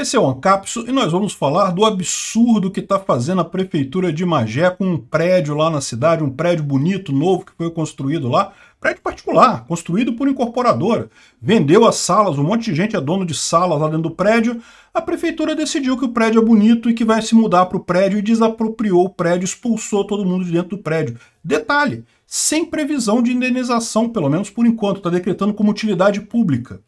Esse é o Ancapso e nós vamos falar do absurdo que está fazendo a prefeitura de Magé com um prédio lá na cidade, um prédio bonito, novo, que foi construído lá. Prédio particular, construído por incorporadora. Vendeu as salas, um monte de gente é dono de salas lá dentro do prédio. A prefeitura decidiu que o prédio é bonito e que vai se mudar para o prédio e desapropriou o prédio, expulsou todo mundo de dentro do prédio. Detalhe, sem previsão de indenização, pelo menos por enquanto, está decretando como utilidade pública.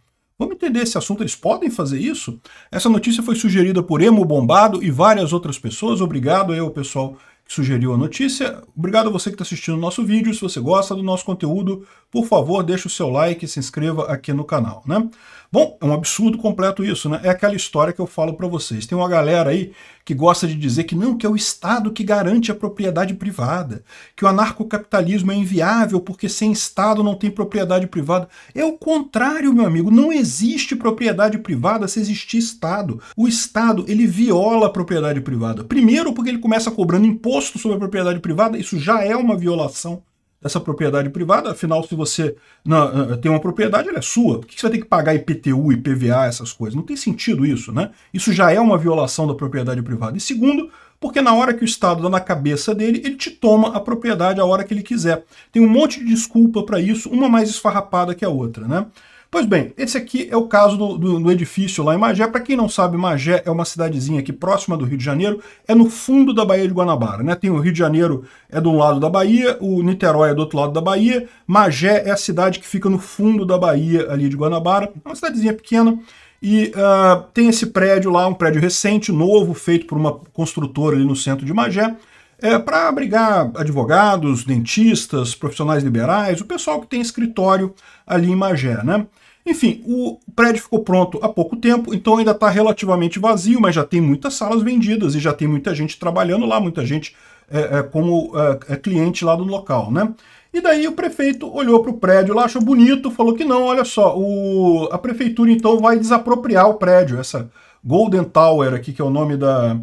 Vamos entender esse assunto, eles podem fazer isso? Essa notícia foi sugerida por Emo Bombado e várias outras pessoas. Obrigado aí ao pessoal sugeriu a notícia. Obrigado a você que está assistindo o nosso vídeo. Se você gosta do nosso conteúdo, por favor, deixe o seu like e se inscreva aqui no canal. Né? Bom, é um absurdo completo isso, né? É aquela história que eu falo para vocês. Tem uma galera aí que gosta de dizer que não, que é o Estado que garante a propriedade privada, que o anarcocapitalismo é inviável porque sem Estado não tem propriedade privada. É o contrário, meu amigo. Não existe propriedade privada se existir Estado. O Estado, ele viola a propriedade privada. Primeiro porque ele começa cobrando imposto imposto sobre a propriedade privada, isso já é uma violação dessa propriedade privada. Afinal, se você não, eh, tem uma propriedade, ela é sua. Por que você vai ter que pagar IPTU, IPVA, essas coisas? Não tem sentido isso, né? Isso já é uma violação da propriedade privada. E segundo, porque na hora que o Estado dá na cabeça dele, ele te toma a propriedade a hora que ele quiser. Tem um monte de desculpa para isso, uma mais esfarrapada que a outra, né? Pois bem, esse aqui é o caso do, do, do edifício lá em Magé. Para quem não sabe, Magé é uma cidadezinha aqui próxima do Rio de Janeiro, é no fundo da Baía de Guanabara. Né? Tem o Rio de Janeiro é de um lado da Bahia, o Niterói é do outro lado da Bahia. Magé é a cidade que fica no fundo da Bahia ali de Guanabara. É uma cidadezinha pequena. E uh, tem esse prédio lá, um prédio recente, novo, feito por uma construtora ali no centro de Magé, é, para abrigar advogados, dentistas, profissionais liberais, o pessoal que tem escritório ali em Magé, né? Enfim, o prédio ficou pronto há pouco tempo, então ainda está relativamente vazio, mas já tem muitas salas vendidas e já tem muita gente trabalhando lá, muita gente é, é, como é, é cliente lá do local, né? E daí o prefeito olhou para o prédio lá, achou bonito, falou que não, olha só, o, a prefeitura então vai desapropriar o prédio, essa Golden Tower aqui, que é o nome da,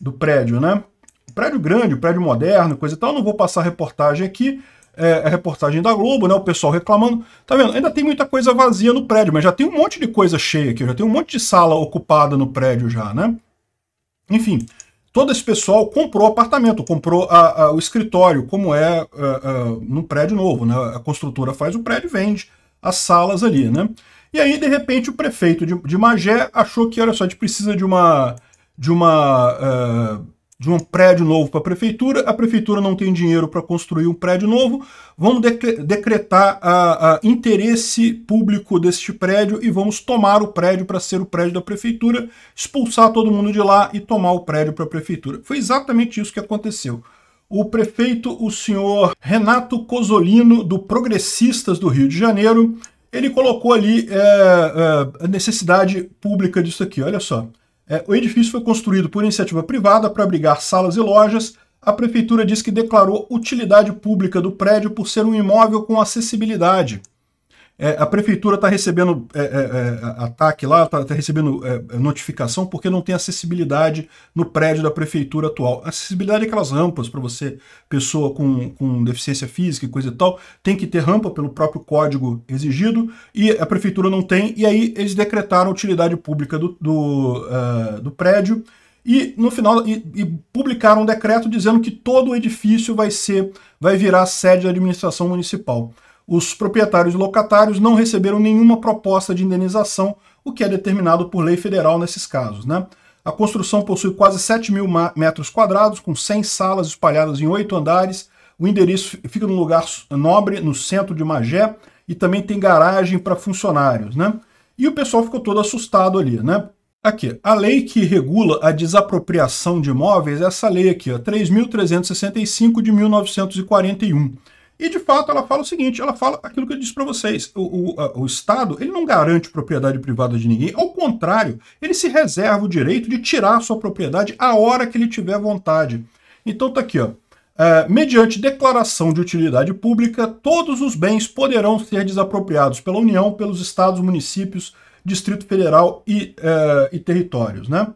do prédio, né? Prédio grande, prédio moderno, coisa e tal, não vou passar reportagem aqui, é, a é reportagem da Globo, né? O pessoal reclamando. Tá vendo? Ainda tem muita coisa vazia no prédio, mas já tem um monte de coisa cheia aqui, já tem um monte de sala ocupada no prédio já, né? Enfim, todo esse pessoal comprou apartamento, comprou a, a, o escritório, como é, é, é no prédio novo, né? A construtora faz o prédio e vende as salas ali, né? E aí, de repente, o prefeito de, de Magé achou que, olha só, a gente precisa de uma de uma uh, de um prédio novo para a prefeitura, a prefeitura não tem dinheiro para construir um prédio novo, vamos decretar a, a, interesse público deste prédio e vamos tomar o prédio para ser o prédio da prefeitura, expulsar todo mundo de lá e tomar o prédio para a prefeitura. Foi exatamente isso que aconteceu. O prefeito, o senhor Renato Cosolino, do Progressistas do Rio de Janeiro, ele colocou ali é, é, a necessidade pública disso aqui, olha só. É, o edifício foi construído por iniciativa privada para abrigar salas e lojas. A prefeitura diz que declarou utilidade pública do prédio por ser um imóvel com acessibilidade. É, a prefeitura está recebendo é, é, é, ataque lá, está tá recebendo é, notificação porque não tem acessibilidade no prédio da prefeitura atual. Acessibilidade é aquelas rampas para você, pessoa com, com deficiência física e coisa e tal, tem que ter rampa pelo próprio código exigido e a prefeitura não tem. E aí eles decretaram a utilidade pública do, do, uh, do prédio e no final e, e, publicaram um decreto dizendo que todo o edifício vai ser vai virar sede da administração municipal os proprietários locatários não receberam nenhuma proposta de indenização, o que é determinado por lei federal nesses casos. Né? A construção possui quase 7 mil metros quadrados, com 100 salas espalhadas em oito andares. O endereço fica num lugar nobre, no centro de Magé, e também tem garagem para funcionários. Né? E o pessoal ficou todo assustado ali. Né? Aqui, a lei que regula a desapropriação de imóveis é essa lei aqui, 3.365 de 1941 e, de fato, ela fala o seguinte, ela fala aquilo que eu disse para vocês. O, o, o, Estado ele não garante propriedade privada de ninguém. Ao contrário, ele se reserva o direito de tirar sua propriedade a hora que ele tiver vontade. Então tá aqui, ó. É, mediante declaração de utilidade pública, todos os bens poderão ser desapropriados pela União, pelos estados, municípios, Distrito Federal e, é, e territórios, né?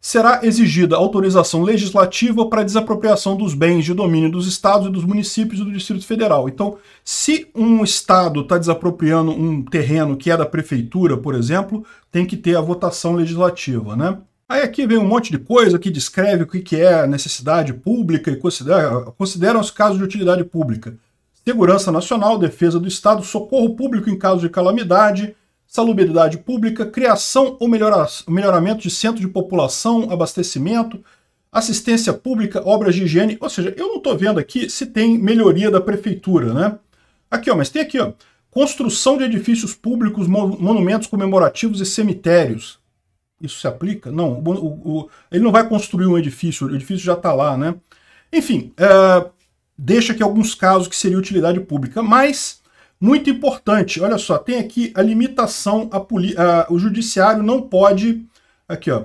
será exigida autorização legislativa para desapropriação dos bens de domínio dos estados e dos municípios e do Distrito Federal. Então, se um estado está desapropriando um terreno que é da prefeitura, por exemplo, tem que ter a votação legislativa, né? Aí aqui vem um monte de coisa que descreve o que é necessidade pública e considera, os casos de utilidade pública. Segurança nacional, defesa do Estado, socorro público em caso de calamidade, salubridade pública, criação ou melhoramento de centro de população, abastecimento, assistência pública, obras de higiene. Ou seja, eu não estou vendo aqui se tem melhoria da prefeitura, né? Aqui, ó, mas tem aqui, ó, construção de edifícios públicos, monumentos comemorativos e cemitérios. Isso se aplica? Não, o, o, ele não vai construir um edifício, o edifício já está lá, né? Enfim, é, deixa aqui alguns casos que seria utilidade pública, mas muito importante, olha só, tem aqui a limitação, a, a, o judiciário não pode... Aqui, ó.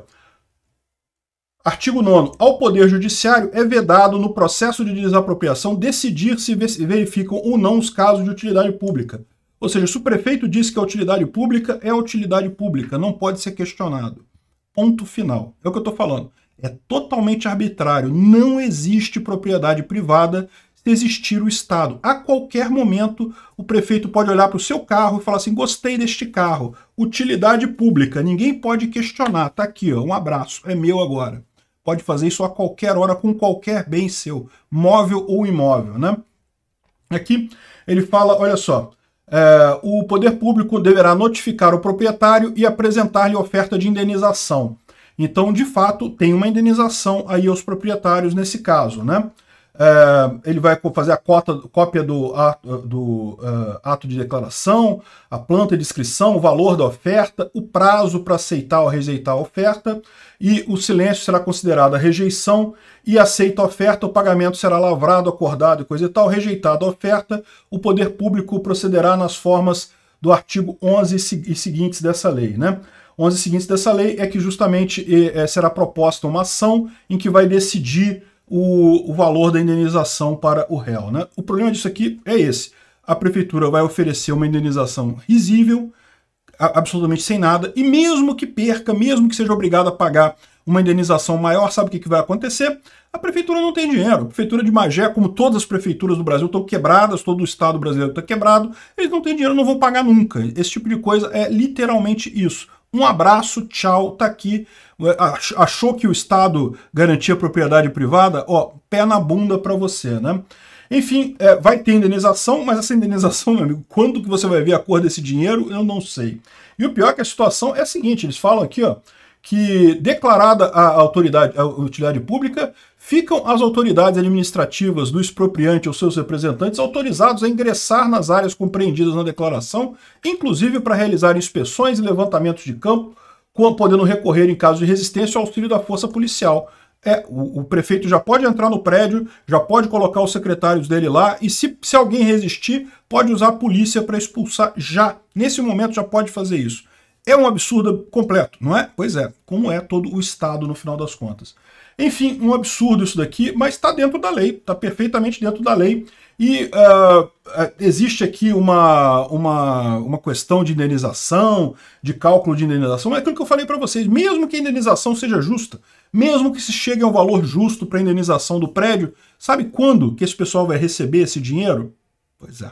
Artigo 9. Ao Poder Judiciário é vedado, no processo de desapropriação, decidir se verificam ou não os casos de utilidade pública. Ou seja, se o prefeito diz que a utilidade pública é a utilidade pública, não pode ser questionado. Ponto final. É o que eu estou falando. É totalmente arbitrário. Não existe propriedade privada existir o Estado. A qualquer momento, o prefeito pode olhar para o seu carro e falar assim: gostei deste carro, utilidade pública, ninguém pode questionar, tá aqui, ó, um abraço, é meu agora. Pode fazer isso a qualquer hora com qualquer bem seu, móvel ou imóvel, né? Aqui ele fala: olha só, é, o poder público deverá notificar o proprietário e apresentar-lhe oferta de indenização. Então, de fato, tem uma indenização aí aos proprietários nesse caso, né? É, ele vai fazer a cota, cópia do, ato, do uh, ato de declaração, a planta de inscrição, o valor da oferta, o prazo para aceitar ou rejeitar a oferta, e o silêncio será considerado a rejeição e aceita a oferta, o pagamento será lavrado, acordado e coisa e tal. Rejeitada a oferta, o poder público procederá nas formas do artigo 11 e seguintes dessa lei, né? 11 seguintes dessa lei é que justamente é, será proposta uma ação em que vai decidir o, o valor da indenização para o réu. Né? O problema disso aqui é esse. A prefeitura vai oferecer uma indenização risível, absolutamente sem nada, e mesmo que perca, mesmo que seja obrigado a pagar uma indenização maior, sabe o que, que vai acontecer? A prefeitura não tem dinheiro. A prefeitura de Magé, como todas as prefeituras do Brasil, estão quebradas, todo o Estado brasileiro está quebrado, eles não têm dinheiro, não vão pagar nunca. Esse tipo de coisa é literalmente isso. Um abraço, tchau, tá aqui. Achou que o Estado garantia propriedade privada? Ó, pé na bunda para você, né? Enfim, é, vai ter indenização, mas essa indenização, meu amigo, quando que você vai ver a cor desse dinheiro, eu não sei. E o pior é que a situação é a seguinte, eles falam aqui, ó, que, declarada a autoridade, a utilidade pública, ficam as autoridades administrativas do expropriante ou seus representantes autorizados a ingressar nas áreas compreendidas na declaração, inclusive para realizar inspeções e levantamentos de campo, podendo recorrer, em caso de resistência, ao auxílio da força policial. É, o, o, prefeito já pode entrar no prédio, já pode colocar os secretários dele lá, e se, se alguém resistir, pode usar a polícia para expulsar já. Nesse momento já pode fazer isso. É um absurdo completo, não é? Pois é, como é todo o Estado no final das contas. Enfim, um absurdo isso daqui, mas está dentro da lei, está perfeitamente dentro da lei. E uh, existe aqui uma, uma, uma questão de indenização, de cálculo de indenização, é aquilo que eu falei para vocês, mesmo que a indenização seja justa, mesmo que se chegue a um valor justo para a indenização do prédio, sabe quando que esse pessoal vai receber esse dinheiro? Pois é,